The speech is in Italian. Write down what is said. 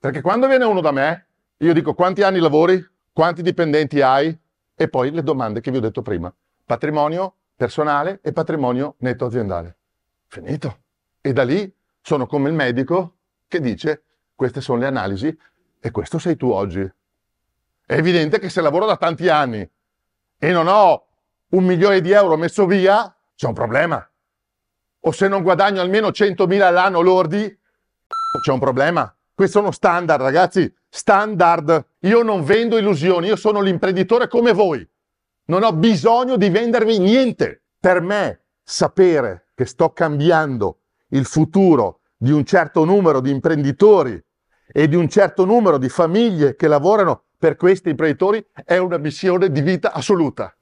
Perché quando viene uno da me, io dico quanti anni lavori, quanti dipendenti hai e poi le domande che vi ho detto prima. Patrimonio personale e patrimonio netto aziendale. Finito. E da lì sono come il medico che dice queste sono le analisi e questo sei tu oggi. È evidente che se lavoro da tanti anni e non ho un milione di euro messo via, c'è un problema. O se non guadagno almeno 100.000 all'anno lordi, c'è un problema. Questo è uno standard, ragazzi, standard. Io non vendo illusioni, io sono l'imprenditore come voi. Non ho bisogno di vendervi niente. Per me, sapere che sto cambiando il futuro di un certo numero di imprenditori e di un certo numero di famiglie che lavorano per questi imprenditori è una missione di vita assoluta.